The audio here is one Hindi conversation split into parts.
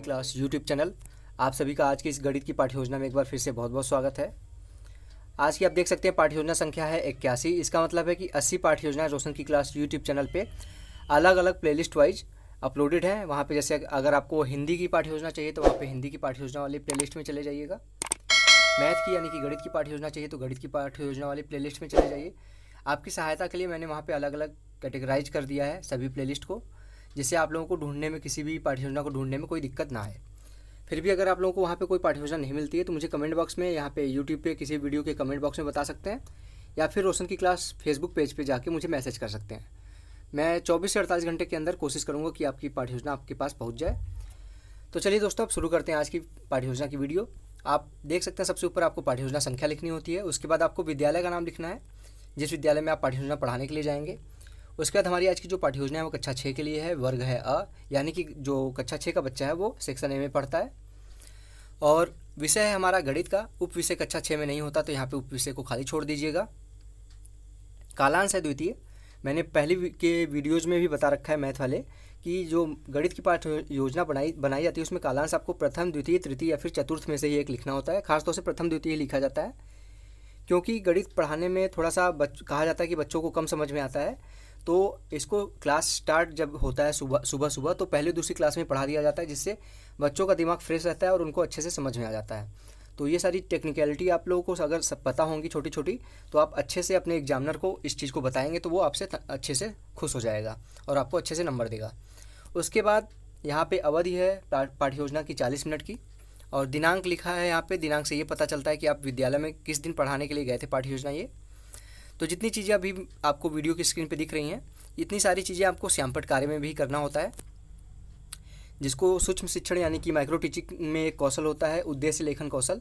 की क्लास यूट्यूब चैनल आप सभी का आज की इस गणित की पाठ्य योजना में एक बार फिर से बहुत बहुत स्वागत है आज की आप देख सकते हैं पाठ्य योजना संख्या है इक्यासी इसका मतलब है कि अस्सी पाठ्य योजना रोशन की क्लास यूट्यूब चैनल पे अलग अलग प्लेलिस्ट वाइज अपलोडेड है वहाँ पर जैसे अगर आपको हिंदी की पाठ्य योजना चाहिए तो वहाँ पर हिंदी की पाठ्य योजना वाली प्ले में चले जाइएगा मैथ की यानी कि गणित की पाठ्य योजना चाहिए तो गणित की पाठ्य योजना वाली प्ले में चले जाइए आपकी सहायता के लिए मैंने वहाँ पर अलग अलग कैटेगराइज कर दिया है सभी प्लेलिस्ट को जिससे आप लोगों को ढूंढने में किसी भी पाठ्य योजना को ढूंढने में कोई दिक्कत ना आए फिर भी अगर आप लोगों को वहाँ पर कोई पाठ्य योजना नहीं मिलती है तो मुझे कमेंट बॉक्स में यहाँ पे यूट्यूब पे किसी वीडियो के कमेंट बॉक्स में बता सकते हैं या फिर रोशन की क्लास फेसबुक पेज पर जाकर मुझे मैसेज कर सकते हैं मैं चौबीस से अड़तालीस घंटे के अंदर कोशिश करूँगा कि आपकी पाठ्य योजना आपके पास पहुँच जाए तो चलिए दोस्तों अब शुरू करते हैं आज की पाठ्य योजना की वीडियो आप देख सकते हैं सबसे ऊपर आपको पाठ्य योजना संख्या लिखनी होती है उसके बाद आपको विद्यालय का नाम लिखना है जिस विद्यालय में आप पाठ्य योजना पढ़ाने के लिए जाएंगे उसके बाद हमारी आज की जो पाठ्य योजना है वो कक्षा छः के लिए है वर्ग है अ यानी कि जो कक्षा छः का बच्चा है वो सेक्शन ए में पढ़ता है और विषय है हमारा गणित का उप विषय कक्षा छः में नहीं होता तो यहाँ पे उप विषय को खाली छोड़ दीजिएगा कालांश है द्वितीय मैंने पहले के वीडियोज़ में भी बता रखा है मैथ वाले कि जो गणित की पाठ योजना बनाई बनाई जाती है उसमें कालांश आपको प्रथम द्वितीय तृतीय या फिर चतुर्थ में से ही एक लिखना होता है खासतौर से प्रथम द्वितीय लिखा जाता है क्योंकि गणित पढ़ाने में थोड़ा सा कहा जाता है कि बच्चों को कम समझ में आता है तो इसको क्लास स्टार्ट जब होता है सुबह सुबह सुबह तो पहले दूसरी क्लास में पढ़ा दिया जाता है जिससे बच्चों का दिमाग फ्रेश रहता है और उनको अच्छे से समझ में आ जाता है तो ये सारी टेक्निकलिटी आप लोगों को अगर सब पता होंगी छोटी छोटी तो आप अच्छे से अपने एग्जामिनर को इस चीज़ को बताएंगे तो वो आपसे अच्छे से खुश हो जाएगा और आपको अच्छे से नंबर देगा उसके बाद यहाँ पे अवधि है पाठ्य योजना की चालीस मिनट की और दिनांक लिखा है यहाँ पे दिनांक से ये पता चलता है कि आप विद्यालय में किस दिन पढ़ाने के लिए गए थे पाठ्य योजना ये तो जितनी चीज़ें अभी आपको वीडियो की स्क्रीन पर दिख रही हैं इतनी सारी चीज़ें आपको श्यामपट कार्य में भी करना होता है जिसको सूक्ष्म शिक्षण यानी कि माइक्रो टीचिंग में एक कौशल होता है उद्देश्य लेखन कौशल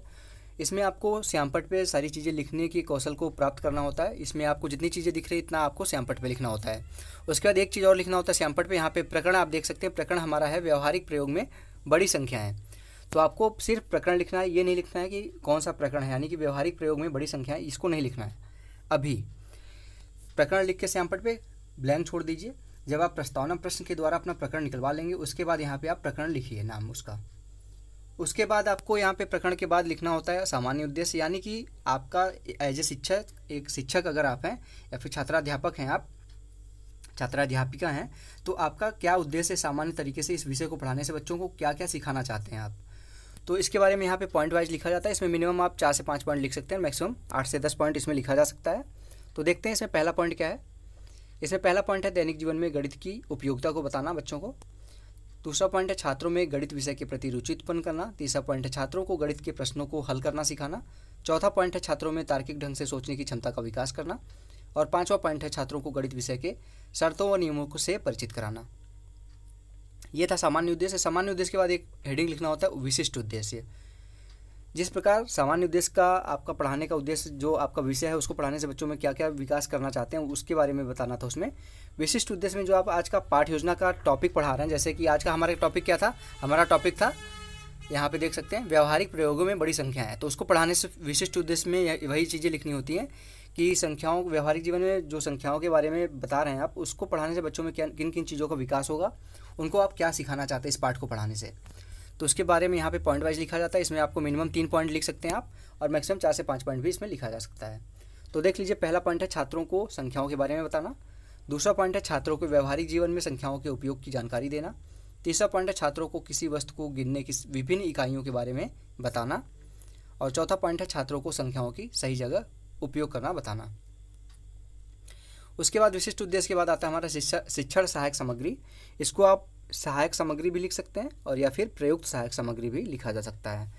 इसमें आपको श्यामपट पे सारी चीज़ें लिखने के कौशल को प्राप्त करना होता है इसमें आपको जितनी चीज़ें दिख रही है इतना आपको श्यामपट पे लिखना होता है उसके बाद एक चीज़ और लिखना होता है श्यामपट पे यहाँ पे प्रकरण आप देख सकते हैं प्रकरण हमारा है व्यवहारिक प्रयोग में बड़ी संख्या है तो आपको सिर्फ प्रकरण लिखना है ये नहीं लिखना है कि कौन सा प्रकरण है यानी कि व्यवहारिक प्रयोग में बड़ी संख्या है इसको नहीं लिखना है अभी प्रकरण लिख के सैम्पल पे ब्लैंक छोड़ दीजिए जब आप प्रस्तावना प्रश्न के द्वारा अपना प्रकरण निकलवा लेंगे उसके बाद यहाँ पे आप प्रकरण लिखिए नाम उसका उसके बाद आपको यहाँ पे प्रकरण के बाद लिखना होता है सामान्य उद्देश्य यानी कि आपका एज ए शिक्षक एक शिक्षक अगर आप हैं या फिर छात्राध्यापक हैं आप छात्राध्यापिका हैं तो आपका क्या उद्देश्य सामान्य तरीके से इस विषय को पढ़ाने से बच्चों को क्या क्या सिखाना चाहते हैं आप तो इसके बारे में यहाँ पे पॉइंट वाइज लिखा जाता है इसमें मिनिमम आप चार से पाँच पॉइंट लिख सकते हैं मैक्सिमम आठ से दस पॉइंट इसमें लिखा जा सकता है तो देखते हैं इसमें पहला पॉइंट क्या है इसमें पहला पॉइंट है दैनिक जीवन में गणित की उपयोगिता को बताना बच्चों को दूसरा पॉइंट है छात्रों में गणित विषय के प्रति रुचि उत्पन्न करना तीसरा पॉइंट है छात्रों को गणित के प्रश्नों को हल करना सिखाना चौथा पॉइंट है छात्रों में तार्किक ढंग से सोचने की क्षमता का विकास करना और पांचवा पॉइंट है छात्रों को गणित विषय के शर्तों व नियमों को से परिचित कराना यह था सामान्य उद्देश्य सामान्य उद्देश्य के बाद एक हेडिंग लिखना होता है विशिष्ट उद्देश्य जिस प्रकार सामान्य उद्देश्य का आपका पढ़ाने का उद्देश्य जो आपका विषय है उसको पढ़ाने से बच्चों में क्या क्या विकास करना चाहते हैं उसके बारे में बताना था उसमें विशिष्ट उद्देश्य में जो आप आज का पाठ योजना का टॉपिक पढ़ा रहे हैं जैसे कि आज का हमारा टॉपिक क्या था हमारा टॉपिक था यहाँ पे देख सकते हैं व्यवहारिक प्रयोगों में बड़ी संख्या है तो उसको पढ़ाने से विशिष्ट उद्देश्य में वही चीज़ें लिखनी होती हैं कि संख्याओं व्यवहारिक जीवन में जो संख्याओं के बारे में बता रहे हैं आप उसको पढ़ाने से बच्चों में किन किन चीज़ों का विकास होगा उनको आप क्या सिखाना चाहते हैं इस पाठ को पढ़ाने से तो उसके बारे में यहाँ पे पॉइंट वाइज लिखा जाता है इसमें आपको मिनिमम तीन पॉइंट लिख सकते हैं आप और मैक्सिमम चार से पाँच पॉइंट भी इसमें लिखा जा सकता है तो देख लीजिए पहला पॉइंट है छात्रों को संख्याओं के बारे में बताना दूसरा पॉइंट है छात्रों के व्यवहारिक जीवन में संख्याओं के उपयोग की जानकारी देना तीसरा पॉइंट है छात्रों को किसी वस्तु को गिनने की विभिन्न इकाइयों के बारे में बताना और चौथा पॉइंट है छात्रों को संख्याओं की सही जगह उपयोग करना बताना उसके बाद विशिष्ट उद्देश्य के बाद आता है हमारा शिक्षा शिक्षण सहायक सामग्री इसको आप सहायक सामग्री भी लिख सकते हैं और या फिर प्रयुक्त सहायक सामग्री भी लिखा जा सकता है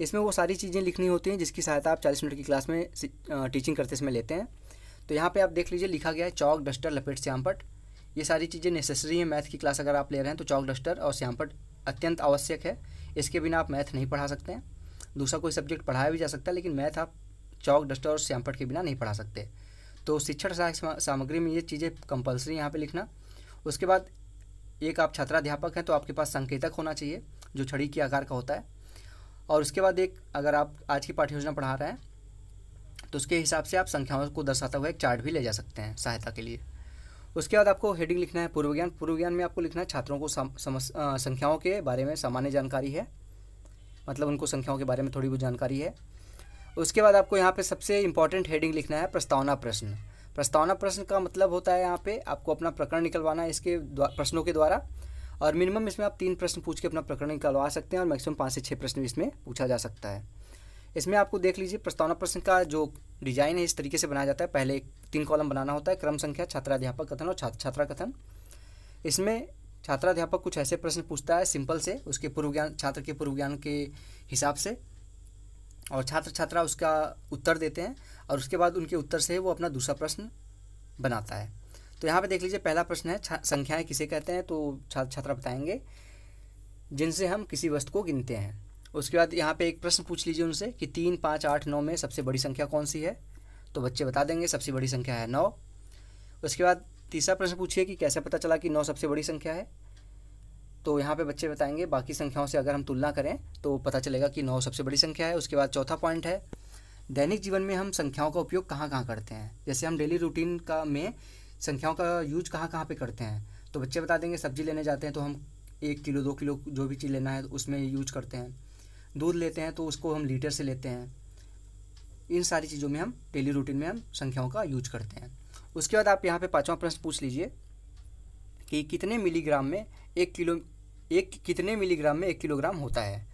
इसमें वो सारी चीज़ें लिखनी होती हैं जिसकी सहायता आप चालीस मिनट की क्लास में टीचिंग करते समय लेते हैं तो यहाँ पर आप देख लीजिए लिखा गया है चौक डस्टर लपेट श्यामपट ये सारी चीज़ें नेसेसरी हैं मैथ की क्लास अगर आप ले रहे हैं तो चौक डस्टर और श्यामपट अत्यंत आवश्यक है इसके बिना आप मैथ नहीं पढ़ा सकते हैं दूसरा कोई सब्जेक्ट पढ़ाया भी जा सकता है लेकिन मैथ आप चौक डस्टर और श्यामपट के बिना नहीं पढ़ा सकते तो शिक्षण सहायक सामग्री में ये चीज़ें कंपलसरी यहाँ पर लिखना उसके बाद एक आप छात्राध्यापक हैं तो आपके पास संकेतक होना चाहिए जो छड़ी के आकार का होता है और उसके बाद एक अगर आप आज की पाठ्य योजना पढ़ा रहे हैं तो उसके हिसाब से आप संख्याओं को दर्शाता हुआ एक चार्ट भी ले जा सकते हैं सहायता के लिए उसके बाद आपको हेडिंग लिखना है पूर्व ज्ञान पूर्व ज्ञान में आपको लिखना है छात्रों को संख्याओं के बारे में सामान्य जानकारी है मतलब उनको संख्याओं के बारे में थोड़ी बहुत जानकारी है उसके बाद आपको यहाँ पे सबसे इम्पॉर्टेंट हेडिंग लिखना है प्रस्तावना प्रश्न प्रस्तावना प्रश्न का मतलब होता है यहाँ पे आपको अपना प्रकरण निकलवाना है इसके प्रश्नों के द्वारा और मिनिमम इसमें आप तीन प्रश्न पूछ के अपना प्रकरण निकलवा सकते हैं और मैक्सिमम पाँच से छः प्रश्न इसमें पूछा जा सकता है इसमें आपको देख लीजिए प्रस्तावना प्रश्न का जो डिजाइन है इस तरीके से बनाया जाता है पहले तीन कॉलम बनाना होता है क्रम संख्या छात्राध्यापक कथन और छात्र छात्रा कथन इसमें छात्राध्यापक कुछ ऐसे प्रश्न पूछता है सिंपल से उसके पूर्व ज्ञान छात्र के पूर्व ज्ञान के हिसाब से और छात्र छात्रा उसका उत्तर देते हैं और उसके बाद उनके उत्तर से वो अपना दूसरा प्रश्न बनाता है तो यहाँ पे देख लीजिए पहला प्रश्न है संख्याएं किसे कहते हैं तो छात्र छात्रा बताएंगे जिनसे हम किसी वस्तु को गिनते हैं उसके बाद यहाँ पे एक प्रश्न पूछ लीजिए उनसे कि तीन पाँच आठ नौ में सबसे बड़ी संख्या कौन सी है तो बच्चे बता देंगे सबसे बड़ी संख्या है नौ उसके बाद तीसरा प्रश्न पूछिए कि कैसे पता चला कि नौ सबसे बड़ी संख्या है तो यहाँ पे बच्चे बताएंगे बाकी संख्याओं से अगर हम तुलना करें तो पता चलेगा कि नौ सबसे बड़ी संख्या है उसके बाद चौथा पॉइंट है दैनिक जीवन में हम संख्याओं का उपयोग कहाँ कहाँ करते हैं जैसे हम डेली रूटीन का में संख्याओं का यूज कहाँ कहाँ पे करते हैं तो बच्चे बता देंगे सब्जी लेने जाते हैं तो हम एक किलो दो किलो जो भी चीज़ लेना है उसमें यूज करते हैं दूध लेते हैं तो उसको हम लीटर से लेते हैं इन सारी चीज़ों में हम डेली रूटीन में हम संख्याओं का यूज करते हैं उसके बाद आप यहाँ पे पाँचवा प्रश्न पूछ लीजिए कि कितने मिलीग्राम में एक किलो एक कितने मिलीग्राम में एक किलोग्राम होता है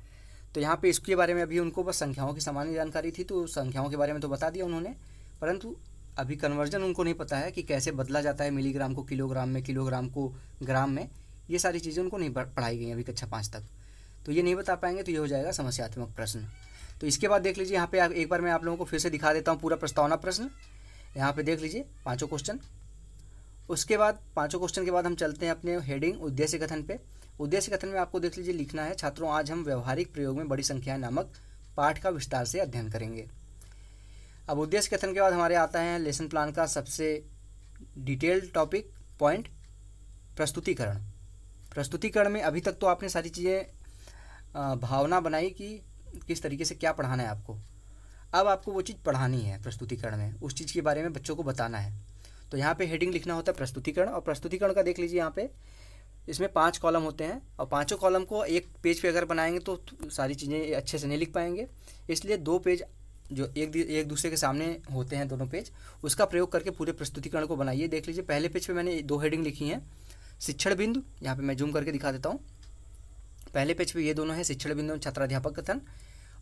तो यहाँ पे इसके बारे में अभी उनको बस संख्याओं की सामान्य जानकारी थी तो संख्याओं के बारे में तो बता दिया उन्होंने परंतु अभी कन्वर्जन उनको नहीं पता है कि कैसे बदला जाता है मिलीग्राम को किलोग्राम में किलोग्राम को ग्राम में ये सारी चीज़ें उनको नहीं पढ़ाई गई अभी कक्षा पाँच तक तो ये नहीं बता पाएंगे तो ये हो जाएगा समस्यात्मक प्रश्न तो इसके बाद देख लीजिए यहाँ पे एक बार मैं आप लोगों को फिर से दिखा देता हूँ पूरा प्रस्तावना प्रश्न यहाँ पे देख लीजिए पाँचों क्वेश्चन उसके बाद पाँचों क्वेश्चन के बाद हम चलते हैं अपने हेडिंग उद्देश्य कथन पे उद्देश्य कथन में आपको देख लीजिए लिखना है छात्रों आज हम व्यवहारिक प्रयोग में बड़ी संख्या नामक पाठ का विस्तार से अध्ययन करेंगे अब उद्देश्य कथन के बाद हमारे आता है लेसन प्लान का सबसे डिटेल्ड टॉपिक पॉइंट प्रस्तुतिकरण प्रस्तुतिकरण में अभी तक तो आपने सारी चीज़ें भावना बनाई कि किस तरीके से क्या पढ़ाना है आपको अब आपको वो चीज़ पढ़ानी है प्रस्तुतिकरण में उस चीज़ के बारे में बच्चों को बताना है तो यहाँ पे हेडिंग लिखना होता है प्रस्तुतिकरण और प्रस्तुतिकरण का देख लीजिए यहाँ पे इसमें पांच कॉलम होते हैं और पांचों कॉलम को एक पेज पे अगर बनाएंगे तो सारी चीज़ें अच्छे से नहीं लिख पाएंगे इसलिए दो पेज जो एक एक दूसरे के सामने होते हैं दोनों पेज उसका प्रयोग करके पूरे प्रस्तुतिकरण को बनाइए देख लीजिए पहले पेज पे मैंने दो हेडिंग लिखी हैं शिक्षण बिंदु यहाँ पे मैं जूम करके दिखा देता हूँ पहले पेज पे ये दोनों हैं शिक्षण बिंदु छात्राध्यापक कथन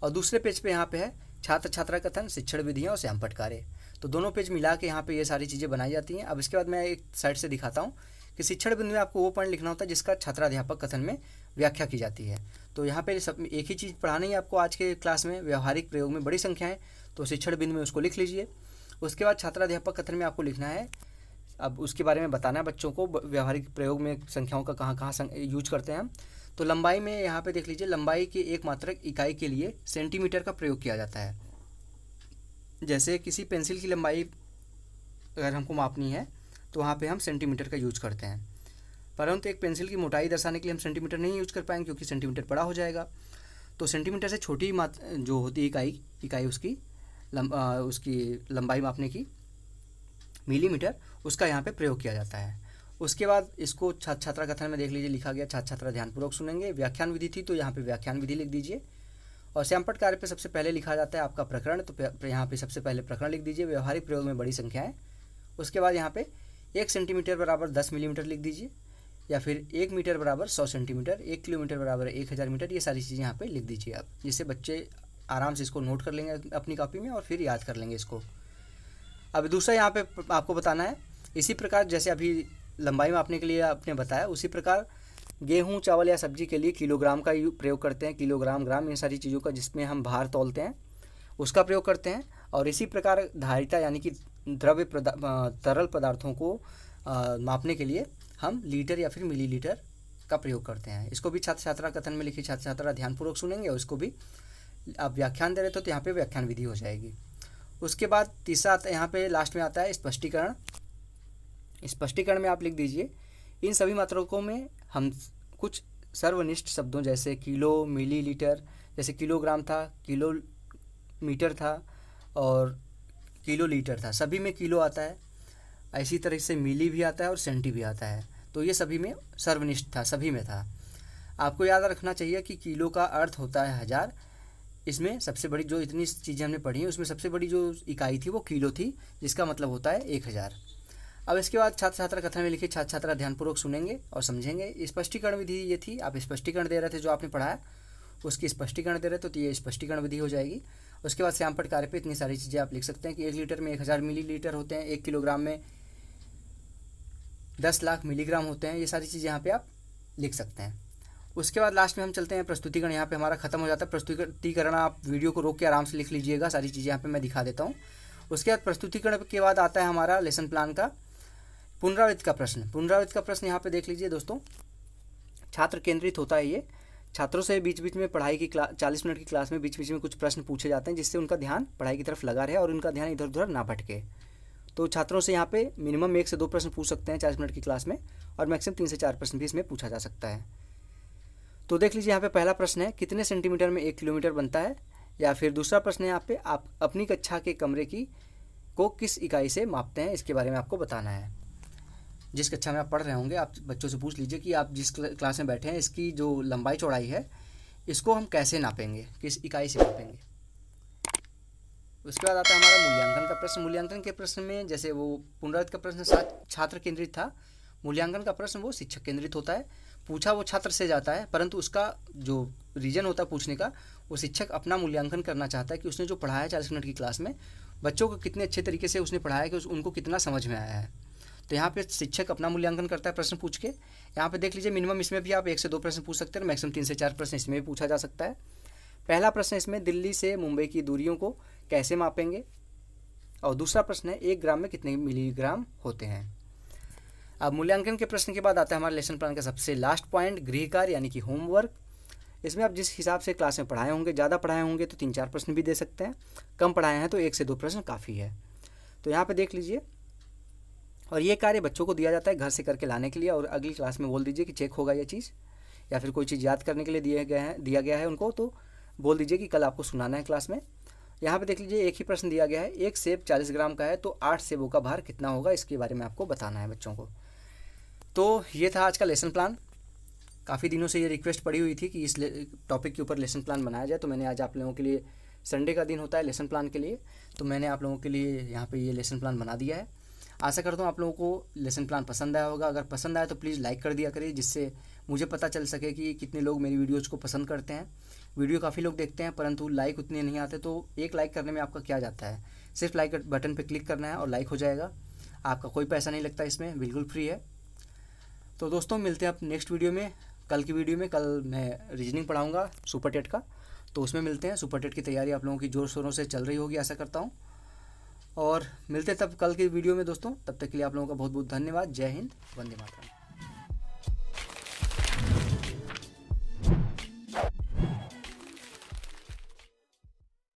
और दूसरे पेज पे यहाँ पे है छात्र छात्रा कथन शिक्षण विधियाँ और श्याम कार्य तो दोनों पेज मिला के यहाँ पर ये सारी चीज़ें बनाई जाती हैं अब इसके बाद मैं एक साइड से दिखाता हूँ कि शिक्षण बिंदु में आपको वो पॉइंट लिखना होता है जिसका छात्राध्यापक कथन में व्याख्या की जाती है तो यहाँ पर सब एक ही चीज़ पढ़ानी है आपको आज के क्लास में व्यवहारिक प्रयोग में बड़ी संख्या है तो शिक्षण बिंदु में उसको लिख लीजिए उसके बाद छात्राध्यापक कथन में आपको लिखना है अब उसके बारे में बताना है बच्चों को व्यवहारिक प्रयोग में संख्याओं का कहाँ कहाँ यूज करते हैं हम तो लंबाई में यहाँ पे देख लीजिए लंबाई की एक मात्रक इकाई के लिए सेंटीमीटर का प्रयोग किया जाता है जैसे किसी पेंसिल की लंबाई अगर हमको मापनी है तो वहाँ पे हम सेंटीमीटर का यूज करते हैं परंतु एक पेंसिल की मोटाई दर्शाने के लिए हम सेंटीमीटर नहीं यूज कर पाएंगे क्योंकि सेंटीमीटर बड़ा हो जाएगा तो सेंटीमीटर से छोटी मात जो होती है इकाई इकाई उसकी लंब आ, उसकी लंबाई मापने की मिलीमीटर उसका यहाँ पे प्रयोग किया जाता है उसके बाद इसको छात्र छात्रा कथन में देख लीजिए लिखा गया छात्र छात्रा ध्यानपूर्वक सुनेंगे व्याख्यान विधि थी तो यहाँ पे व्याख्यान विधि लिख दीजिए और सैंपट कार्य पे सबसे पहले लिखा जाता है आपका प्रकरण तो यहाँ पे सबसे पहले प्रकरण लिख दीजिए व्यवहारिक प्रयोग में बड़ी संख्याएँ उसके बाद यहाँ पे एक सेंटीमीटर बराबर दस मिलीमीटर लिख दीजिए या फिर एक मीटर बराबर सौ सेंटीमीटर एक किलोमीटर बराबर एक हज़ार मीटर ये सारी चीज़ें यहाँ पे लिख दीजिए आप जिससे बच्चे आराम से इसको नोट कर लेंगे अपनी कॉपी में और फिर याद कर लेंगे इसको अब दूसरा यहाँ पे आपको बताना है इसी प्रकार जैसे अभी लंबाई मापने के लिए आपने बताया उसी प्रकार गेहूँ चावल या सब्जी के लिए किलोग्राम का प्रयोग करते हैं किलोग्राम ग्राम इन सारी चीज़ों का जिसमें हम भार तोलते हैं उसका प्रयोग करते हैं और इसी प्रकार धारिता यानी कि द्रव्य तरल पदार्थों को आ, मापने के लिए हम लीटर या फिर मिलीलीटर का प्रयोग करते हैं इसको भी छात्र छात्रा कथन में लिखी छात्र छात्रा ध्यानपूर्वक सुनेंगे और इसको भी आप व्याख्यान दे रहे थे तो यहाँ पे व्याख्यान विधि हो जाएगी उसके बाद तीसरा आता यहाँ पे लास्ट में आता है स्पष्टीकरण स्पष्टीकरण में आप लिख दीजिए इन सभी मात्रकों में हम कुछ सर्वनिष्ठ शब्दों जैसे किलो मिलीलीटर जैसे किलोग्राम था किलो मीटर था और किलो लीटर था सभी में किलो आता है इसी तरह से मिली भी आता है और सेंटी भी आता है तो ये सभी में सर्वनिष्ठ था सभी में था आपको याद रखना चाहिए कि किलो का अर्थ होता है हज़ार इसमें सबसे बड़ी जो इतनी चीज़ें हमने पढ़ी हैं उसमें सबसे बड़ी जो इकाई थी वो किलो थी जिसका मतलब होता है एक हज़ार अब इसके बाद छात्र छात्रा कथा में लिखे छात्र छात्रा ध्यानपूर्वक सुनेंगे और समझेंगे स्पष्टीकरण विधि ये थी आप स्पष्टीकरण दे रहे थे जो आपने पढ़ाया उसकी स्पष्टीकरण दे रहे थे तो ये स्पष्टीकरण विधि हो जाएगी उसके बाद श्याम कार्य पर इतनी सारी चीज़ें आप लिख सकते हैं कि एक लीटर में एक हज़ार लीटर होते हैं एक किलोग्राम में दस लाख मिलीग्राम होते हैं ये सारी चीज़ यहाँ पर आप लिख सकते हैं उसके बाद लास्ट में हम चलते हैं प्रस्तुतिकरण यहाँ पे हमारा खत्म हो जाता है प्रस्तुतिकरण आप वीडियो को रोक के आराम से लिख लीजिएगा सारी चीज़ें यहाँ पे मैं दिखा देता हूँ उसके बाद प्रस्तुतिकरण के बाद आता है हमारा लेसन प्लान का पुनरावृत्त का प्रश्न पुनरावृत्त का प्रश्न यहाँ पे देख लीजिए दोस्तों छात्र केंद्रित होता है ये छात्रों से बीच बीच में पढ़ाई की क्लास चालीस मिनट की क्लास में बीच बीच में कुछ प्रश्न पूछे जाते हैं जिससे उनका ध्यान पढ़ाई की तरफ लगा रहे और उनका ध्यान इधर उधर ना भटके तो छात्रों से यहाँ पे मिनिमम एक से दो प्रश्न पूछ सकते हैं चालीस मिनट की क्लास में और मैक्सिमम तीन से चार प्रश्न भी इसमें पूछा जा सकता है तो देख लीजिए यहाँ पे पहला प्रश्न है कितने सेंटीमीटर में एक किलोमीटर बनता है या फिर दूसरा प्रश्न है यहाँ पे आप अपनी कक्षा के कमरे की को किस इकाई से मापते हैं इसके बारे में आपको बताना है जिस कक्षा में आप पढ़ रहे होंगे आप बच्चों से पूछ लीजिए कि आप जिस क्लास में बैठे हैं इसकी जो लंबाई चौड़ाई है इसको हम कैसे नापेंगे किस इकाई से नापेंगे उसके बाद आता है हमारा मूल्यांकन का प्रश्न मूल्यांकन के प्रश्न में जैसे वो पुनरावृत्त का प्रश्न छात्र केंद्रित था मूल्यांकन का प्रश्न वो शिक्षक केंद्रित होता है पूछा वो छात्र से जाता है परंतु उसका जो रीजन होता है पूछने का वो शिक्षक अपना मूल्यांकन करना चाहता है कि उसने जो पढ़ाया चालीस मिनट की क्लास में बच्चों को कितने अच्छे तरीके से उसने पढ़ाया कि उस, उनको कितना समझ में आया है तो यहाँ पे शिक्षक अपना मूल्यांकन करता है प्रश्न पूछ के यहाँ पे देख लीजिए मिनिमम इसमें भी आप एक से दो प्रश्न पूछ सकते हैं मैक्सिमम तीन से चार प्रश्न इसमें भी पूछा जा सकता है पहला प्रश्न इसमें दिल्ली से मुंबई की दूरियों को कैसे मापेंगे और दूसरा प्रश्न है एक ग्राम में कितने मिलीग्राम होते हैं अब मूल्यांकन के प्रश्न के बाद आता है हमारे लेसन प्लान का सबसे लास्ट पॉइंट गृह कार्य यानी कि होमवर्क इसमें आप जिस हिसाब से क्लास में पढ़ाए होंगे ज़्यादा पढ़ाए होंगे तो तीन चार प्रश्न भी दे सकते हैं कम पढ़ाए हैं तो एक से दो प्रश्न काफ़ी है तो यहाँ पर देख लीजिए और ये कार्य बच्चों को दिया जाता है घर से करके लाने के लिए और अगली क्लास में बोल दीजिए कि चेक होगा ये चीज़ या फिर कोई चीज़ याद करने के लिए दिया गया है दिया गया है उनको तो बोल दीजिए कि कल आपको सुनाना है क्लास में यहाँ पे देख लीजिए एक ही प्रश्न दिया गया है एक सेब चालीस ग्राम का है तो आठ सेबों का भार कितना होगा इसके बारे में आपको बताना है बच्चों को तो ये था आज का लेसन प्लान काफ़ी दिनों से ये रिक्वेस्ट पड़ी हुई थी कि इस टॉपिक के ऊपर लेसन प्लान बनाया जाए तो मैंने आज आप लोगों के लिए संडे का दिन होता है लेसन प्लान के लिए तो मैंने आप लोगों के लिए यहाँ पर ये लेसन प्लान बना दिया है आशा करता हूँ आप लोगों को लेसन प्लान पसंद आया होगा अगर पसंद आया तो प्लीज़ लाइक कर दिया करिए जिससे मुझे पता चल सके कि कितने लोग मेरी वीडियोज़ को पसंद करते हैं वीडियो काफ़ी लोग देखते हैं परंतु लाइक उतने नहीं आते तो एक लाइक करने में आपका क्या जाता है सिर्फ लाइक बटन पर क्लिक करना है और लाइक हो जाएगा आपका कोई पैसा नहीं लगता इसमें बिल्कुल फ्री है तो दोस्तों मिलते हैं आप नेक्स्ट वीडियो में कल की वीडियो में कल मैं रीजनिंग पढ़ाऊँगा सुपर टेट का तो उसमें मिलते हैं सुपर टेट की तैयारी आप लोगों की ज़ोर शोरों से चल रही होगी ऐसा करता हूँ और मिलते तब कल की वीडियो में दोस्तों तब तक के लिए आप लोगों का बहुत बहुत धन्यवाद जय हिंद वंदे मातरम